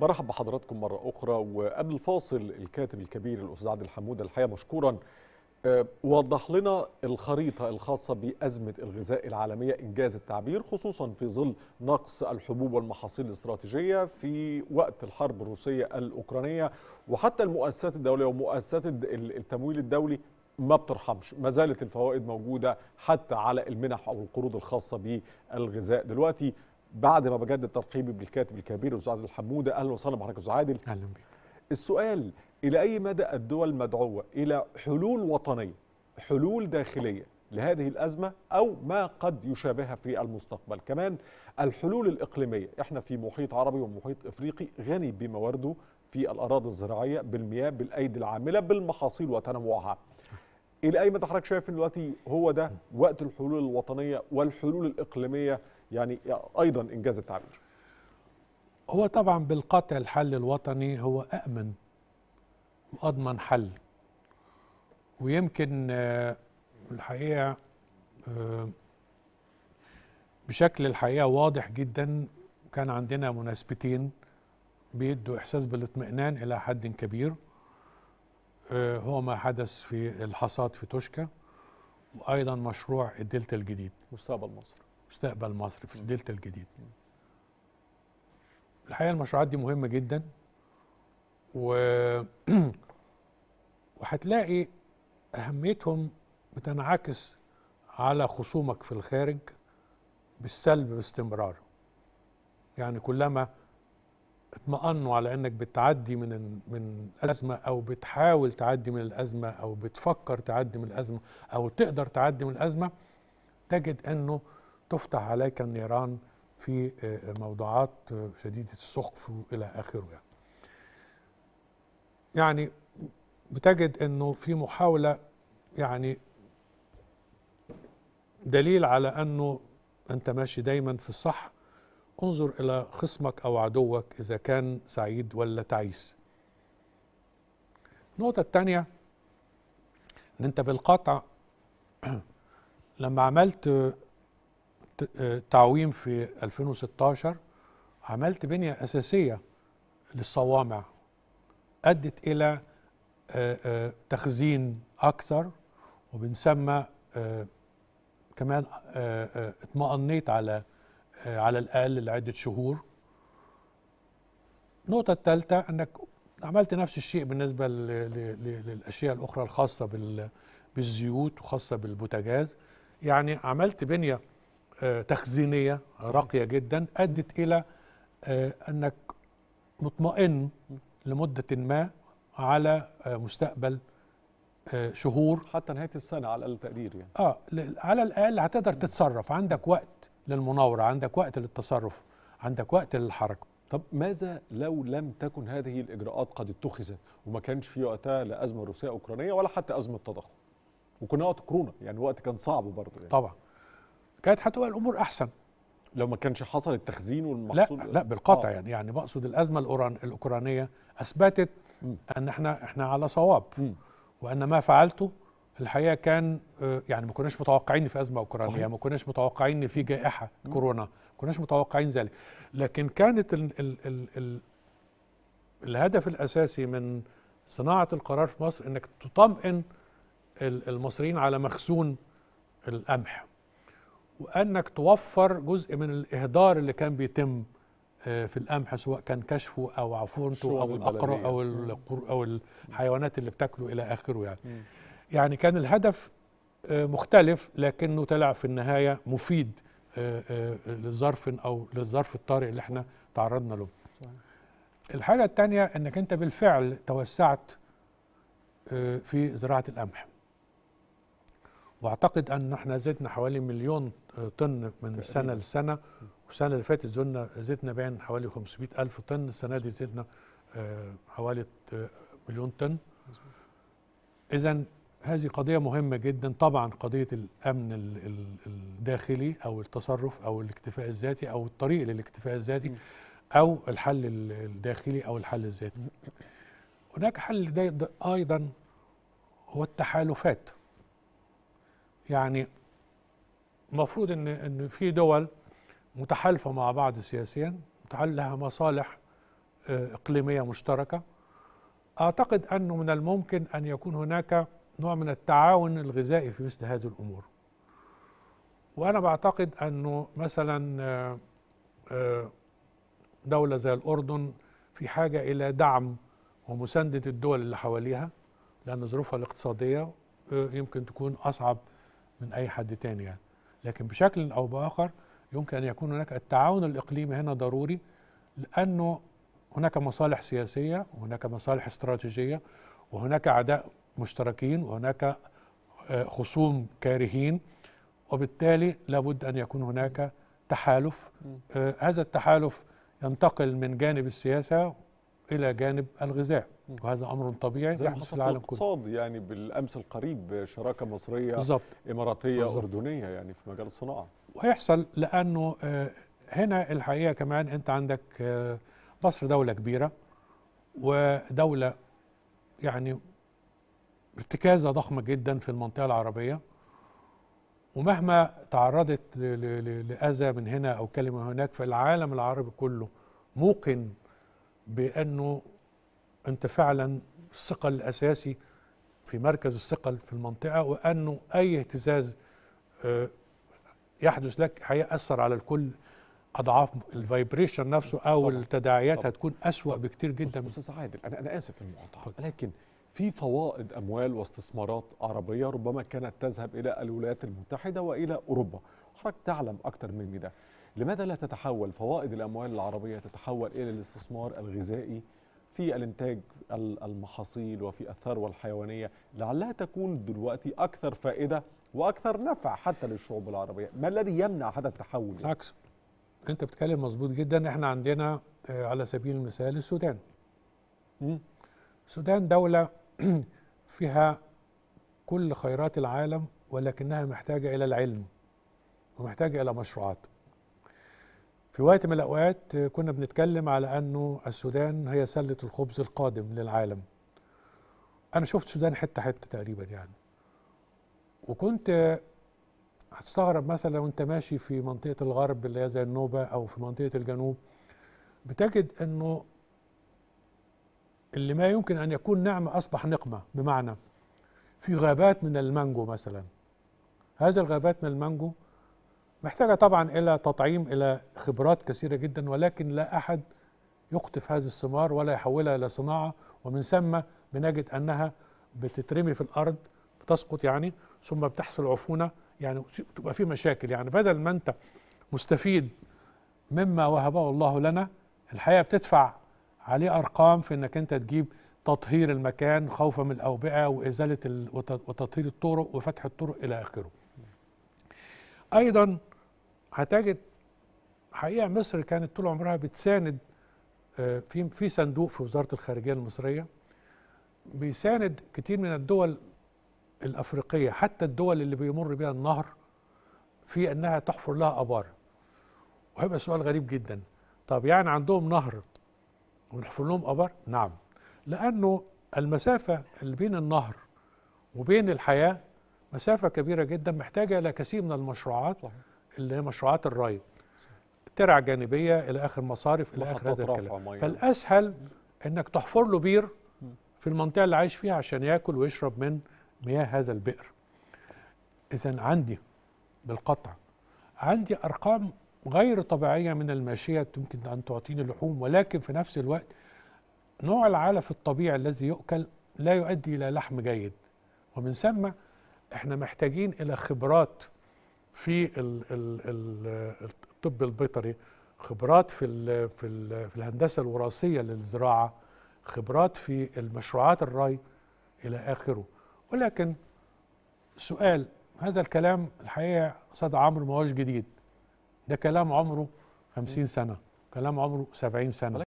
برحب بحضراتكم مرة أخرى وقبل الفاصل الكاتب الكبير الأستاذ عادل حمود الحقيقة مشكورا آه، وضح لنا الخريطة الخاصة بأزمة الغذاء العالمية إنجاز التعبير خصوصا في ظل نقص الحبوب والمحاصيل الاستراتيجية في وقت الحرب الروسية الأوكرانية وحتى المؤسسات الدولية ومؤسسات التمويل الدولي ما بترحمش ما زالت الفوائد موجودة حتى على المنح أو القروض الخاصة بالغذاء دلوقتي بعد ما بجدد ترحيبي بالكاتب الكبير الاستاذ عادل اهلا وسهلا بحضرتك استاذ عادل اهلا بك السؤال الى اي مدى الدول مدعوه الى حلول وطنيه حلول داخليه لهذه الازمه او ما قد يشابهها في المستقبل كمان الحلول الاقليميه احنا في محيط عربي ومحيط افريقي غني بموارده في الاراضي الزراعيه بالمياه بالايدي العامله بالمحاصيل وتنوعها الى اي مدى حضرتك شايف ان دلوقتي هو ده وقت الحلول الوطنيه والحلول الاقليميه يعني ايضا انجاز التعبير هو طبعا بالقطع الحل الوطني هو أأمن وأضمن حل ويمكن آه، الحقيقة آه، بشكل الحقيقة واضح جدا كان عندنا مناسبتين بيدوا إحساس بالاطمئنان إلى حد كبير هو آه، ما حدث في الحصاد في توشكا وأيضا مشروع الدلتا الجديد مستقبل مصر مستقبل مصر في الدلتا الجديد الحقيقه المشروعات دي مهمه جدا و وهتلاقي اهميتهم بتنعكس على خصومك في الخارج بالسلب باستمرار يعني كلما اطمأنوا على انك بتعدي من من ازمه او بتحاول تعدي من الازمه او بتفكر تعدي من الازمه او تقدر تعدي من الازمه تجد انه تفتح عليك النيران في آه، موضوعات آه، شديدة السقف إلى آخره يعني. يعني بتجد أنه في محاولة يعني دليل على أنه أنت ماشي دايما في الصح انظر إلى خصمك أو عدوك إذا كان سعيد ولا تعيس النقطة الثانية أن أنت بالقطع لما عملت آه، تعويم في 2016 عملت بنية أساسية للصوامع أدت إلى آه، آه، تخزين أكثر وبنسمى كمان اطمأنيت على على الأقل لعدة شهور النقطة الثالثة أنك عملت نفس الشيء بالنسبة للأشياء الأخرى الخاصة بالزيوت وخاصة بالبوتاجاز يعني عملت بنية آه، تخزينيه راقيه جدا ادت الى آه، انك مطمئن لمده ما على آه، مستقبل شهور حتى نهايه السنه على الاقل تقدير يعني اه على الاقل هتقدر تتصرف عندك وقت للمناوره عندك وقت للتصرف عندك وقت للحركه طب ماذا لو لم تكن هذه الاجراءات قد اتخذت وما كانش في وقتها لا ازمه روسيه اوكرانيه ولا حتى ازمه تضخم وكنا وقت كورونا يعني وقت كان صعب برضه يعني. طبعا كانت هتبقى الامور احسن لو ما كانش حصل التخزين والمحصول لا لا بالقطع آه. يعني يعني بقصد الازمه الأوران الاوكرانيه اثبتت م. ان احنا احنا على صواب م. وان ما فعلته الحقيقه كان آه، يعني ما كناش متوقعين في ازمه اوكرانيه صحيح. ما كناش متوقعين في جائحه م. كورونا ما كناش متوقعين ذلك لكن كانت الـ الـ الـ الـ الهدف الاساسي من صناعه القرار في مصر انك تطمئن المصريين على مخزون القمح وانك توفر جزء من الاهدار اللي كان بيتم آه، في القمح سواء كان كشفه او عفونته او الاقراء او القر او الحيوانات اللي بتاكله الى اخره يعني مم. يعني كان الهدف آه، مختلف لكنه طلع في النهايه مفيد آه، لظرف او للظرف الطارئ اللي احنا تعرضنا له الحاجه الثانيه انك انت بالفعل توسعت في زراعه القمح واعتقد ان احنا زدنا حوالي مليون آه، طن من سنه لسنه والسنه اللي فاتت زدنا زدنا بين حوالي 500 الف طن السنه دي زدنا آه، حوالي مليون طن اذا هذه قضيه مهمه جدا طبعا قضيه الامن الداخلي او التصرف او الاكتفاء الذاتي او الطريق للاكتفاء الذاتي او الحل الداخلي او الحل الذاتي هناك حل ايضا هو التحالفات يعني المفروض ان ان في دول متحالفه مع بعض سياسيا لها مصالح آه، اقليميه مشتركه اعتقد انه من الممكن ان يكون هناك نوع من التعاون الغذائي في مثل هذه الامور وانا بعتقد انه مثلا آه، آه، دوله زي الاردن في حاجه الى دعم ومسانده الدول اللي حواليها لان ظروفها الاقتصاديه يمكن تكون اصعب من اي حد تاني يعني لكن بشكل او باخر يمكن ان يكون هناك التعاون الاقليمي هنا ضروري لانه هناك مصالح سياسيه وهناك مصالح استراتيجيه وهناك اعداء مشتركين وهناك آه، خصوم كارهين وبالتالي لابد ان يكون هناك تحالف آه، هذا التحالف ينتقل من جانب السياسه الى جانب الغذاء وهذا امر طبيعي يحدث في العالم كله اقتصاد يعني بالامس القريب شراكه مصريه بالزبط. اماراتيه بالزبط. اردنيه يعني في مجال الصناعه وهيحصل لانه آه، هنا الحقيقه كمان انت عندك آه، مصر دوله كبيره ودوله يعني ارتكازه ضخمه جدا في المنطقه العربيه ومهما تعرضت لاذى من هنا او كلمه هناك فالعالم العربي كله موقن بانه انت فعلا الثقل الاساسي في مركز الثقل في المنطقه وانه اي اهتزاز آه، يحدث لك هيأثر على الكل اضعاف الفايبريشن نفسه او طبعا. التداعيات طبعا. هتكون اسوا طبعا. بكتير جدا استاذ عادل انا انا اسف المقاطعه لكن في فوائد اموال واستثمارات عربيه ربما كانت تذهب الى الولايات المتحده والى اوروبا حضرتك تعلم اكثر مني ده لماذا لا تتحول فوائد الاموال العربيه تتحول الى الاستثمار الغذائي في الانتاج المحاصيل وفي الثروه الحيوانيه لعلها تكون دلوقتي اكثر فائده واكثر نفع حتى للشعوب العربيه، ما الذي يمنع هذا التحول؟ بالعكس يعني؟ انت بتتكلم مظبوط جدا احنا عندنا آه، على سبيل المثال السودان. السودان دوله فيها كل خيرات العالم ولكنها محتاجه الى العلم ومحتاجه الى مشروعات. في وقت من الأوقات كنا بنتكلم على أنه السودان هي سلة الخبز القادم للعالم أنا شفت السودان حتة حتة تقريبا يعني وكنت هتستغرب مثلا لو أنت ماشي في منطقة الغرب اللي هي زي النوبة أو في منطقة الجنوب بتجد أنه اللي ما يمكن أن يكون نعمة أصبح نقمة بمعنى في غابات من المانجو مثلا هذه الغابات من المانجو محتاجة طبعا إلى تطعيم إلى خبرات كثيرة جدا ولكن لا أحد يقطف هذه الثمار ولا يحولها إلى صناعة ومن ثم بنجد أنها بتترمي في الأرض بتسقط يعني ثم بتحصل عفونة يعني تبقى في مشاكل يعني بدل ما أنت مستفيد مما وهبه الله لنا الحقيقة بتدفع عليه أرقام في أنك أنت تجيب تطهير المكان خوفا من الأوبئة وإزالة وتطهير الطرق وفتح الطرق إلى آخره أيضا هتجد حقيقه مصر كانت طول عمرها بتساند آه، في في صندوق في وزاره الخارجيه المصريه بيساند كتير من الدول الافريقيه حتى الدول اللي بيمر بها النهر في انها تحفر لها ابار وهيبقى سؤال غريب جدا طب يعني عندهم نهر ونحفر لهم ابار نعم لانه المسافه اللي بين النهر وبين الحياه مسافه كبيره جدا محتاجه الى كثير من المشروعات اللي هي مشروعات الري ترع جانبيه الى اخر مصارف الى اخر هذا الكلام فالاسهل انك تحفر له بير في المنطقه اللي عايش فيها عشان ياكل ويشرب من مياه هذا البئر اذا عندي بالقطع عندي ارقام غير طبيعيه من الماشيه يمكن ان تعطيني لحوم ولكن في نفس الوقت نوع العلف الطبيعي الذي يؤكل لا يؤدي الى لحم جيد ومن ثم احنا محتاجين الى خبرات في الطب البيطري خبرات في في في الهندسه الوراثيه للزراعه خبرات في المشروعات الري الى اخره ولكن سؤال هذا الكلام الحقيقه صدى عمرو ما هوش جديد ده كلام عمره 50 سنه كلام عمره 70 سنه